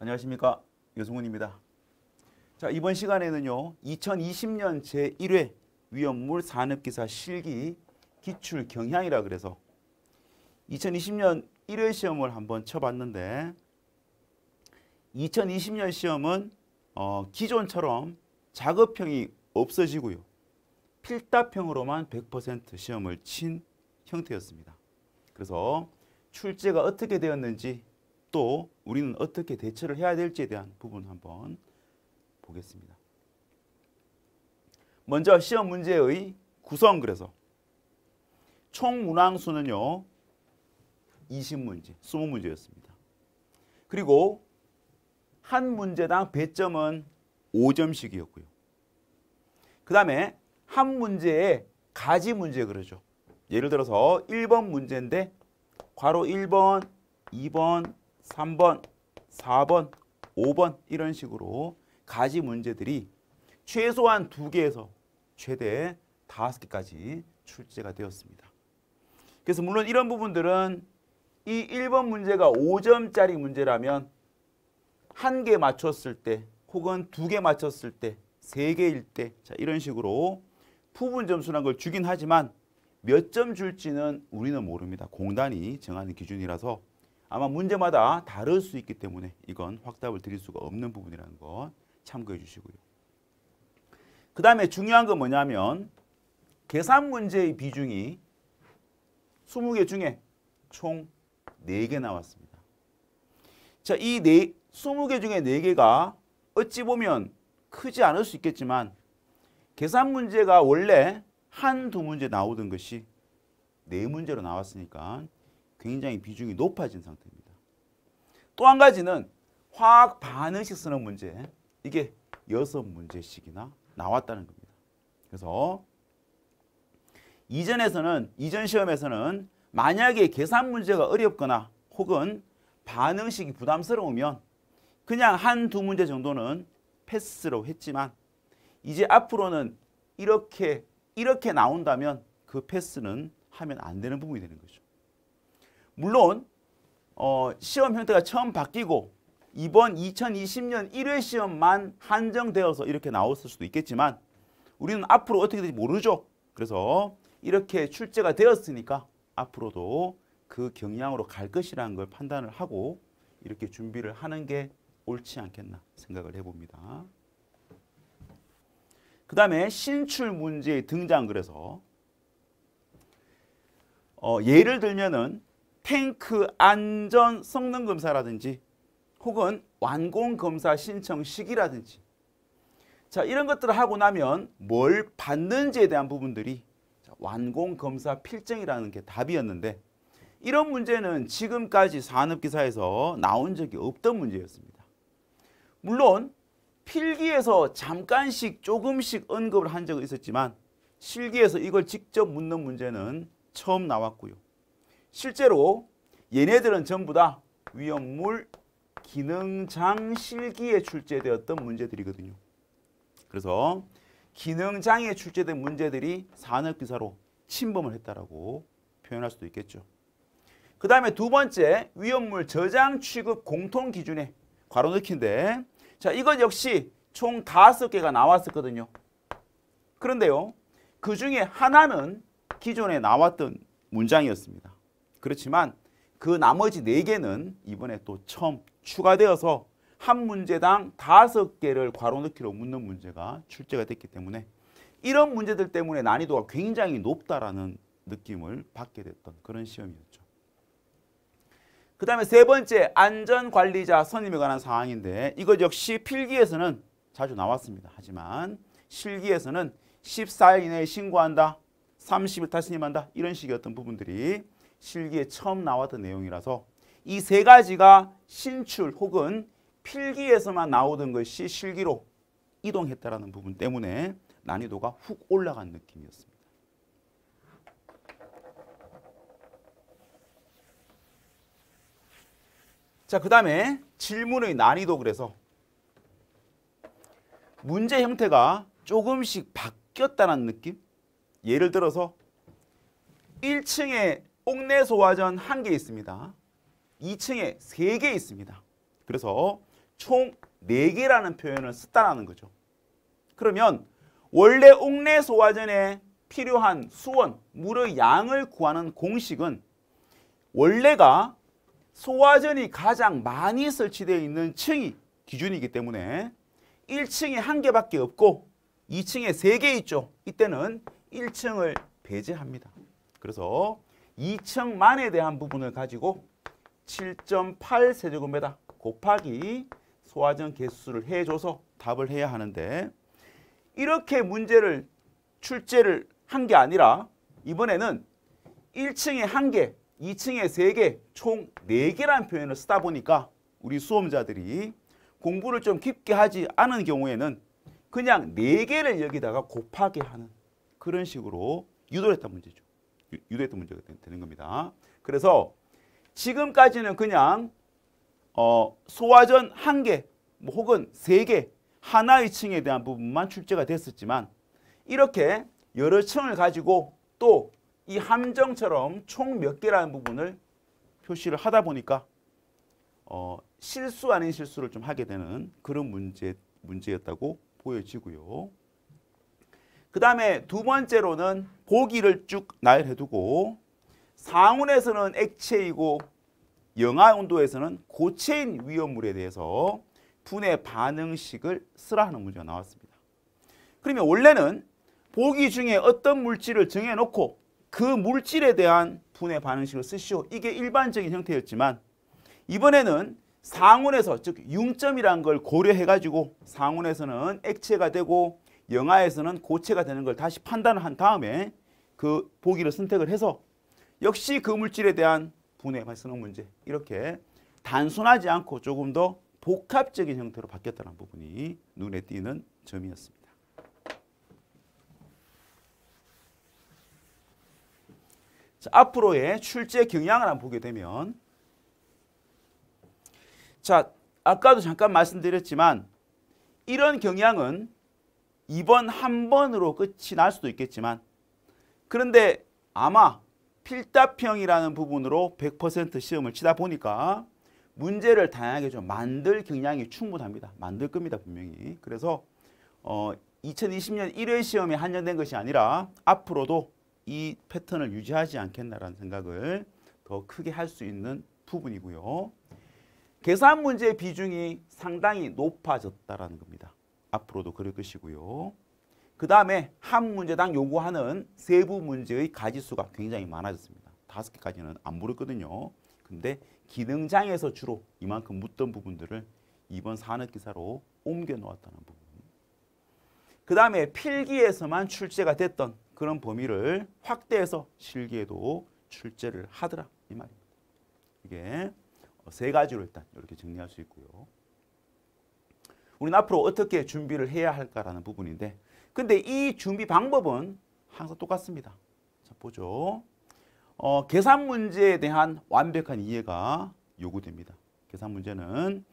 안녕하십니까 여승훈입니다. 자 이번 시간에는요 2020년 제1회 위험물 산업기사 실기 기출 경향이라 그래서 2020년 1회 시험을 한번 쳐봤는데 2020년 시험은 어, 기존처럼 작업형이 없어지고요. 필답형으로만 100% 시험을 친 형태였습니다. 그래서 출제가 어떻게 되었는지 또 우리는 어떻게 대처를 해야 될지에 대한 부분 한번 보겠습니다. 먼저 시험 문제의 구성 그래서 총 문항수는요. 20문제, 20문제였습니다. 그리고 한 문제당 배점은 5점씩이었고요. 그 다음에 한 문제에 가지 문제 그러죠. 예를 들어서 1번 문제인데 괄호 1번, 2번, 3번, 4번, 5번 이런 식으로 가지 문제들이 최소한 2개에서 최대 5개까지 출제가 되었습니다. 그래서 물론 이런 부분들은 이 1번 문제가 5점짜리 문제라면 한 개 맞췄을 때 혹은 두 개 맞췄을 때, 세 개일 때 자, 이런 식으로 부분 점수란 걸 주긴 하지만 몇 점 줄지는 우리는 모릅니다. 공단이 정하는 기준이라서 아마 문제마다 다를 수 있기 때문에 이건 확답을 드릴 수가 없는 부분이라는 거 참고해 주시고요. 그 다음에 중요한 건 뭐냐면 계산 문제의 비중이 20개 중에 총 4개 나왔습니다. 자, 이 4, 20개 중에 4개가 어찌 보면 크지 않을 수 있겠지만 계산 문제가 원래 한두 문제 나오던 것이 네 문제로 나왔으니까 굉장히 비중이 높아진 상태입니다. 또 한 가지는 화학 반응식 쓰는 문제 이게 여섯 문제씩이나 나왔다는 겁니다. 그래서 이전에서는 이전 시험에서는 만약에 계산 문제가 어렵거나 혹은 반응식이 부담스러우면 그냥 한 두 문제 정도는 패스로 했지만 이제 앞으로는 이렇게 이렇게 나온다면 그 패스는 하면 안 되는 부분이 되는 거죠. 물론 어, 시험 형태가 처음 바뀌고 이번 2020년 1회 시험만 한정되어서 이렇게 나왔을 수도 있겠지만 우리는 앞으로 어떻게 될지 모르죠. 그래서 이렇게 출제가 되었으니까 앞으로도 그 경향으로 갈 것이라는 걸 판단을 하고 이렇게 준비를 하는 게 옳지 않겠나 생각을 해봅니다. 그 다음에 신출 문제의 등장 그래서 어, 예를 들면은 탱크 안전 성능 검사라든지 혹은 완공 검사 신청 시기라든지 자 이런 것들을 하고 나면 뭘 받는지에 대한 부분들이 완공 검사 필증이라는 게 답이었는데 이런 문제는 지금까지 산업기사에서 나온 적이 없던 문제였습니다. 물론 필기에서 잠깐씩 조금씩 언급을 한 적은 있었지만 실기에서 이걸 직접 묻는 문제는 처음 나왔고요. 실제로 얘네들은 전부 다 위험물 기능장실기에 출제되었던 문제들이거든요. 그래서 기능장에 출제된 문제들이 산업기사로 침범을 했다라고 표현할 수도 있겠죠. 그 다음에 두 번째 위험물 저장 취급 공통 기준에 괄호 넣기인데 자 이것 역시 총 다섯 개가 나왔었거든요. 그런데요. 그 중에 하나는 기존에 나왔던 문장이었습니다. 그렇지만 그 나머지 4개는 이번에 또 처음 추가되어서 한 문제당 5개를 괄호 넣기로 묻는 문제가 출제가 됐기 때문에 이런 문제들 때문에 난이도가 굉장히 높다라는 느낌을 받게 됐던 그런 시험이었죠. 그 다음에 세 번째 안전관리자 선임에 관한 사항인데 이것 역시 필기에서는 자주 나왔습니다. 하지만 실기에서는 14일 이내에 신고한다. 30일 타 선임한다. 이런 식이었던 부분들이 실기에 처음 나왔던 내용이라서 이 세 가지가 신출 혹은 필기에서만 나오던 것이 실기로 이동했다라는 부분 때문에 난이도가 훅 올라간 느낌이었습니다. 자, 그 다음에 질문의 난이도 그래서 문제 형태가 조금씩 바뀌었다는 느낌? 예를 들어서 1층에 옥내 소화전 한 개 있습니다. 2층에 세 개 있습니다. 그래서 총 4개라는 표현을 썼다라는 거죠. 그러면 원래 옥내 소화전에 필요한 수원, 물의 양을 구하는 공식은 원래가 소화전이 가장 많이 설치되어 있는 층이 기준이기 때문에 1층에 한 개밖에 없고 2층에 3개 있죠. 이때는 1층을 배제합니다. 그래서 2층만에 대한 부분을 가지고 7.8 세제곱미터 곱하기 소화전 개수를 해줘서 답을 해야 하는데 이렇게 문제를 출제를 한 게 아니라 이번에는 1층에 한개 2층에 3개, 총4개라는 표현을 쓰다 보니까 우리 수험자들이 공부를 좀 깊게 하지 않은 경우에는 그냥 4개를 여기다가 곱하게 하는 그런 식으로 유도했단 문제죠. 유도했던 문제가 되는 겁니다. 그래서 지금까지는 그냥 어, 소화전 한 개, 뭐 혹은 세 개, 하나의 층에 대한 부분만 출제가 됐었지만 이렇게 여러 층을 가지고 또 이 함정처럼 총 몇 개라는 부분을 표시를 하다 보니까 어, 실수 아닌 실수를 좀 하게 되는 그런 문제, 문제였다고 보여지고요. 그 다음에 두 번째로는 고기를 쭉 나열해두고 상온에서는 액체이고 영하 온도에서는 고체인 위험물에 대해서 분해 반응식을 쓰라 하는 문제가 나왔습니다. 그러면 원래는 보기 중에 어떤 물질을 정해놓고 그 물질에 대한 분해 반응식을 쓰시오. 이게 일반적인 형태였지만 이번에는 상온에서 즉 융점이란 걸 고려해가지고 상온에서는 액체가 되고 영하에서는 고체가 되는 걸 다시 판단을 한 다음에 그 보기를 선택을 해서 역시 그 물질에 대한 분해 발생한 문제 이렇게 단순하지 않고 조금 더 복합적인 형태로 바뀌었다는 부분이 눈에 띄는 점이었습니다. 자, 앞으로의 출제 경향을 한번 보게 되면 자, 아까도 잠깐 말씀드렸지만 이런 경향은 이번 한 번으로 끝이 날 수도 있겠지만 그런데 아마 필답형이라는 부분으로 100% 시험을 치다 보니까 문제를 다양하게 좀 만들 경향이 충분합니다. 만들 겁니다. 분명히. 그래서 어, 2020년 1회 시험에 한정된 것이 아니라 앞으로도 이 패턴을 유지하지 않겠나라는 생각을 더 크게 할 수 있는 부분이고요. 계산 문제의 비중이 상당히 높아졌다라는 겁니다. 앞으로도 그럴 것이고요. 그 다음에 한 문제당 요구하는 세부 문제의 가지수가 굉장히 많아졌습니다. 다섯 개까지는 안 부르거든요. 근데 기능장에서 주로 이만큼 묻던 부분들을 이번 산업기사로 옮겨 놓았다는 부분. 그 다음에 필기에서만 출제가 됐던 그런 범위를 확대해서 실기에도 출제를 하더라 이 말입니다. 이게 세 가지로 일단 이렇게 정리할 수 있고요. 우리는 앞으로 어떻게 준비를 해야 할까라는 부분인데 근데 이 준비 방법은 항상 똑같습니다. 자, 보죠. 어, 계산 문제에 대한 완벽한 이해가 요구됩니다. 계산 문제는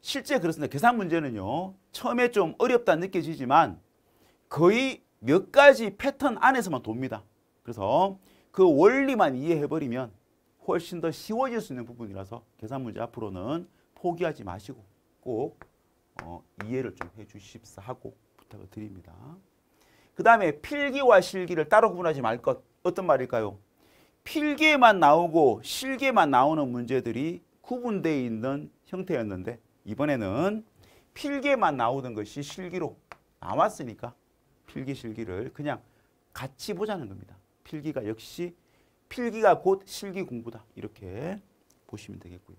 실제 그렇습니다. 계산 문제는요. 처음에 좀 어렵다 느껴지지만 거의 몇 가지 패턴 안에서만 돕니다. 그래서 그 원리만 이해해버리면 훨씬 더 쉬워질 수 있는 부분이라서 계산 문제 앞으로는 포기하지 마시고 꼭 어, 이해를 좀 해주십사 하고 부탁을 드립니다. 그 다음에 필기와 실기를 따로 구분하지 말 것. 어떤 말일까요? 필기에만 나오고 실기에만 나오는 문제들이 구분되어 있는 형태였는데 이번에는 필기에만 나오던 것이 실기로 나왔으니까 필기 실기를 그냥 같이 보자는 겁니다. 필기가 역시 필기가 곧 실기 공부다 이렇게 보시면 되겠고요.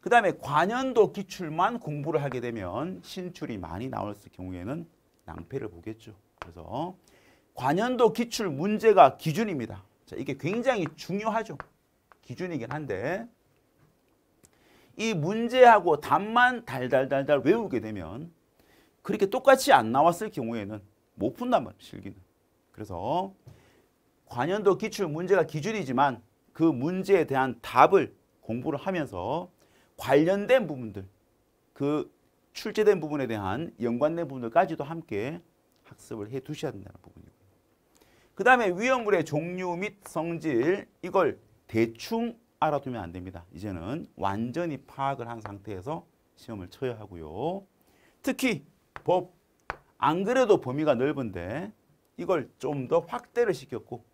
그 다음에 관연도 기출만 공부를 하게 되면 신출이 많이 나왔을 경우에는 낭패를 보겠죠. 그래서 관연도 기출 문제가 기준입니다. 자, 이게 굉장히 중요하죠. 기준이긴 한데 이 문제하고 답만 달달달달 외우게 되면 그렇게 똑같이 안 나왔을 경우에는 못 푼단 말이에요. 실기는. 그래서 관연도 기출 문제가 기준이지만 그 문제에 대한 답을 공부를 하면서 관련된 부분들, 그 출제된 부분에 대한 연관된 부분들까지도 함께 학습을 해 두셔야 된다는 부분이고요. 그 다음에 위험물의 종류 및 성질 이걸 대충 알아두면 안 됩니다. 이제는 완전히 파악을 한 상태에서 시험을 쳐야 하고요. 특히 법, 안 그래도 범위가 넓은데 이걸 좀 더 확대를 시켰고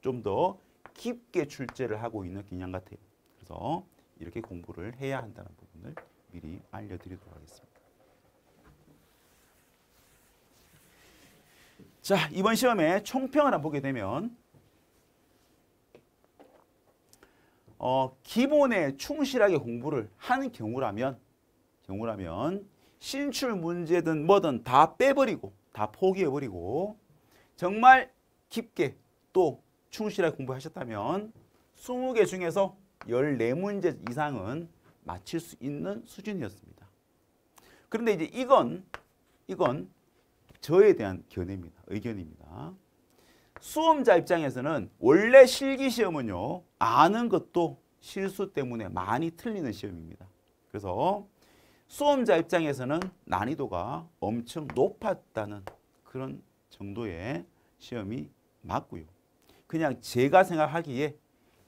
좀 더 깊게 출제를 하고 있는 기념 같아요. 그래서 이렇게 공부를 해야 한다는 부분을 미리 알려드리도록 하겠습니다. 자, 이번 시험에 총평을 보게 되면 어, 기본에 충실하게 공부를 하는 경우라면 경우라면 신출 문제든 뭐든 다 빼버리고 다 포기해버리고 정말 깊게 또 충실하게 공부하셨다면 20개 중에서 14문제 이상은 맞힐 수 있는 수준이었습니다. 그런데 이제 이건 이건 저에 대한 견해입니다. 의견입니다. 수험자 입장에서는 원래 실기 시험은요. 아는 것도 실수 때문에 많이 틀리는 시험입니다. 그래서 수험자 입장에서는 난이도가 엄청 높았다는 그런 정도의 시험이 맞고요. 그냥 제가 생각하기에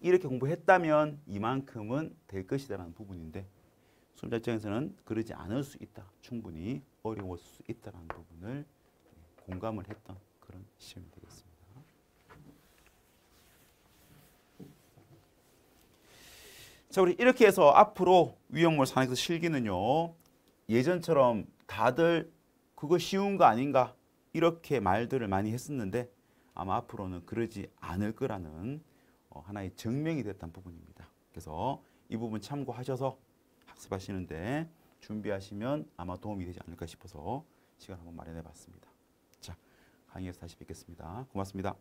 이렇게 공부했다면 이만큼은 될 것이다라는 부분인데 수험자 입장에서는 그러지 않을 수 있다. 충분히 어려울 수 있다라는 부분을 공감을 했던 그런 시험이 되겠습니다. 자, 우리 이렇게 해서 앞으로 위험물 산에서 실기는요. 예전처럼 다들 그거 쉬운 거 아닌가 이렇게 말들을 많이 했었는데 아마 앞으로는 그러지 않을 거라는 어, 하나의 증명이 됐던 부분입니다. 그래서 이 부분 참고하셔서 학습하시는데 준비하시면 아마 도움이 되지 않을까 싶어서 시간 한번 마련해 봤습니다. 자, 강의에서 다시 뵙겠습니다. 고맙습니다.